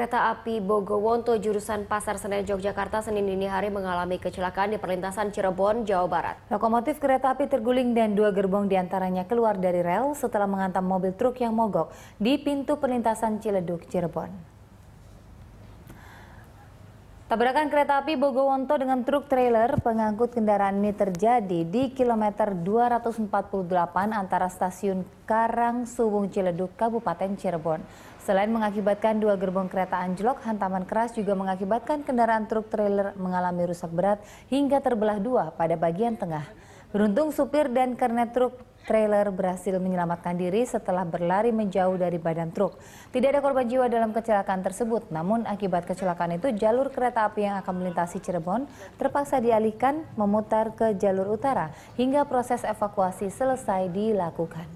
Kereta api Bogowonto jurusan Pasar Senen Yogyakarta Senin dini hari mengalami kecelakaan di perlintasan Cirebon, Jawa Barat. Lokomotif kereta api terguling dan dua gerbong diantaranya keluar dari rel setelah menghantam mobil truk yang mogok di pintu perlintasan Ciledug, Cirebon. Tabrakan kereta api Bogowonto dengan truk trailer pengangkut kendaraan ini terjadi di kilometer 248 antara stasiun Karang Subung Ciledug Kabupaten Cirebon. Selain mengakibatkan dua gerbong kereta anjlok, hantaman keras juga mengakibatkan kendaraan truk trailer mengalami rusak berat hingga terbelah dua pada bagian tengah. Beruntung supir dan kernet truk trailer berhasil menyelamatkan diri setelah berlari menjauh dari badan truk. Tidak ada korban jiwa dalam kecelakaan tersebut, namun akibat kecelakaan itu jalur kereta api yang akan melintasi Cirebon terpaksa dialihkan memutar ke jalur utara hingga proses evakuasi selesai dilakukan.